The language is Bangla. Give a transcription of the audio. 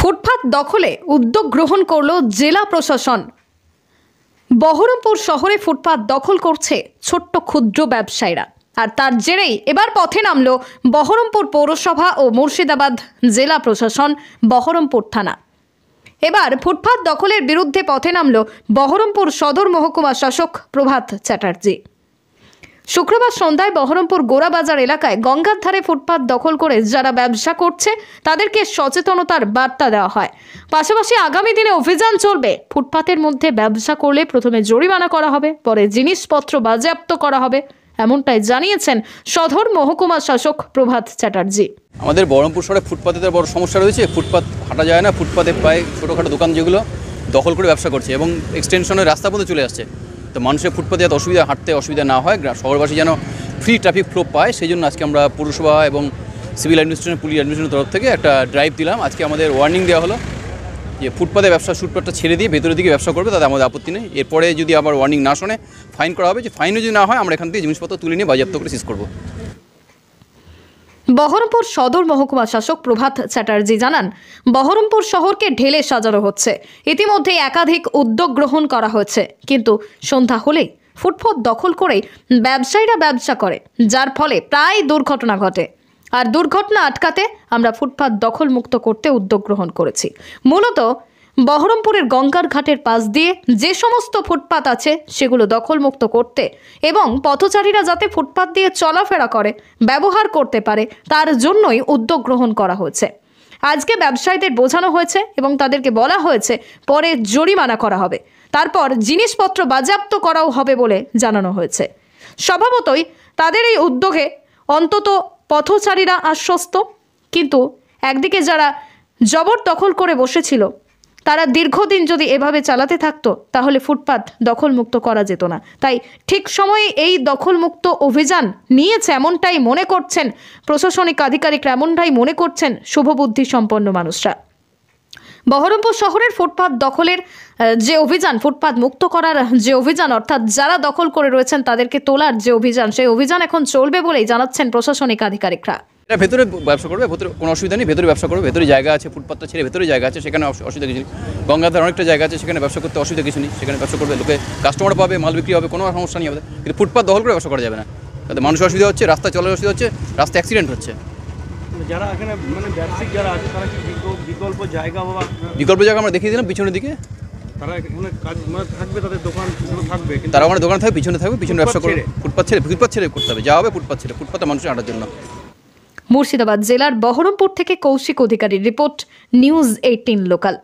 ফুটপাত দখলে উদ্যোগ গ্রহণ করল জেলা প্রশাসন বহরমপুর শহরে ফুটপাত দখল করছে ছোট্ট ক্ষুদ্র ব্যবসায়ীরা আর তার জেরেই এবার পথে নামল বহরমপুর পৌরসভা ও মুর্শিদাবাদ জেলা প্রশাসন বহরমপুর থানা এবার ফুটপাত দখলের বিরুদ্ধে পথে নামল বহরমপুর সদর মহকুমা শাসক প্রভাত চ্যাটার্জী শুক্রবার সন্ধ্যায় বহরমপুর গোড়াবাজার এলাকায় গঙ্গার ধারে ফুটপাত দখল করে যারা ব্যবসা করছে তাদেরকে সচেতনতার বার্তা দেওয়া হয় পাশাপাশি আগামী দিনে অভিযান চলবে ফুটপাতের মধ্যে ব্যবসা করলে প্রথমে জরিমানা করা হবে পরে জিনিসপত্র বাজেয়াপ্ত করা হবে এমনটাই জানিয়েছেন সধর মহকুমা শাসক প্রভাত চ্যাটার্জি আমাদের বহরমপুর শহরে ফুটপাতের বড় সমস্যা রয়েছে ফুটপাত হাঁটা যায় না ফুটপাতে প্রায় ছোটোখাটো দোকান যেগুলো দখল করে ব্যবসা করছে এবং এক্সটেনশনের রাস্তা পথে চলে আসছে তো মানুষের ফুটপাতে যাতে অসুবিধা হাঁটতে অসুবিধা না হয় শহরবাসী যেন ফ্রি ট্রাফিক ফ্লো পায় সেই জন্য আজকে আমরা পুরসভা এবং সিভিল অ্যাডমিনিস্ট্রেশন পুলিশ অ্যাডমিনিস্ট্রেশনের তরফ থেকে একটা ড্রাইভ দিলাম আজকে আমাদের ওয়ার্নিং দেওয়া হলো যে ফুটপাতে ব্যবসা শুটপাটটা ছেড়ে দিয়ে ভেতরের দিকে ব্যবসা করবে তাতে আমাদের আপত্তি নেই এরপরে যদি আবার ওয়ার্নিং না শোনে ফাইন করা হবে যে ফাইনও যদি না হয় আমরা এখান থেকে জিনিসপত্র তুলে নিয়ে বাজেয়াপ্ত করে শেষ করবো বহরমপুর সদর মহকুমা শাসক প্রভাত চ্যাটার্জি জানান বহরমপুর শহরকে ঢেলে সাজানো হচ্ছে ইতিমধ্যে একাধিক উদ্যোগ গ্রহণ করা হয়েছে কিন্তু সন্ধ্যা হলেই ফুটপথ দখল করে ব্যবসায়ীরা ব্যবসা করে যার ফলে প্রায় দুর্ঘটনা ঘটে আর দুর্ঘটনা আটকাতে আমরা ফুটপাত দখলমুক্ত করতে উদ্যোগ গ্রহণ করেছি মূলত বহরমপুরের গঙ্গার ঘাটের পাশ দিয়ে যে সমস্ত ফুটপাত আছে সেগুলো দখলমুক্ত করতে এবং পথচারীরা যাতে ফুটপাত দিয়ে চলাফেরা করে ব্যবহার করতে পারে তার জন্যই উদ্যোগ গ্রহণ করা হয়েছে আজকে ব্যবসায়ীদের বোঝানো হয়েছে এবং তাদেরকে বলা হয়েছে পরে জরিমানা করা হবে তারপর জিনিসপত্র বাজাপ্ত করাও হবে বলে জানানো হয়েছে স্বভাবতই তাদের এই উদ্যোগে অন্তত পথচারীরা আশ্বস্ত কিন্তু একদিকে যারা জবর দখল করে বসেছিল তারা দীর্ঘদিন যদি এভাবে চালাতে থাকতো তাহলে ফুটপাত দখলমুক্ত করা যেত না তাই ঠিক সময়ে এই দখলমুক্ত অভিযান নিয়েছে এমনটাই মনে করছেন প্রশাসনিক আধিকারিকরা এমনটাই মনে করছেন শুভবুদ্ধি সম্পন্ন মানুষরা বহরমপুর শহরের ফুটপাত দখলের যে অভিযান ফুটপাত মুক্ত করার যে অভিযান অর্থাৎ যারা দখল করে রয়েছেন তাদেরকে তোলার যে অভিযান সেই অভিযান এখন চলবে বলেই জানাচ্ছেন প্রশাসনিক আধিকারিকরা এটা ভেতরে ব্যবসা করবে ভেতরে কোনো অসুবিধা নেই ভেতরে ব্যবসা করবে ভেতরে জায়গা আছে ফুটপাথটা ছেড়ে ভেতরে জায়গা আছে সেখানে অসুবিধা কিছু নেই গঙ্গাধার অনেকটা জায়গা আছে সেখানে ব্যবসা করতে অসুবিধা কিছু নেই সেখানে ব্যবসা করবে লোকে কাস্টমার পাবে মাল বিক্রি হবে কোনো সমস্যা নেই হবে কিন্তু ফুটপাথ দখল করে ব্যবসা করা যাবে না তাতে মানুষের অসুবিধা হচ্ছে রাস্তা চলার অসুবিধা হচ্ছে রাস্তা অ্যাক্সিডেন্ট হচ্ছে যারা এখানে মানে ব্যবসায়িক যারা আছে তারা কি বিকল্প জায়গা বিকল্প জায়গা আমরা দেখিয়ে দিলাম পিছনের দিকে তারা কাজ মানে থাকবে তাদের দোকান থাকবে তারা ওখানে দোকান থাকবে পিছনে থাকবে পিছনে ব্যবসা করবে ফুটপাথ ছেড়ে ফুটপাথ ছেড়ে করতে হবে যা হবে ফুটপাথ ছেড়ে ফুটপাথে মানুষের আটার জন্য মুর্শিদাবাদ জেলার বহরমপুর থেকে কৌশিক অধিকারীর রিপোর্ট নিউজ এইটিন লোকাল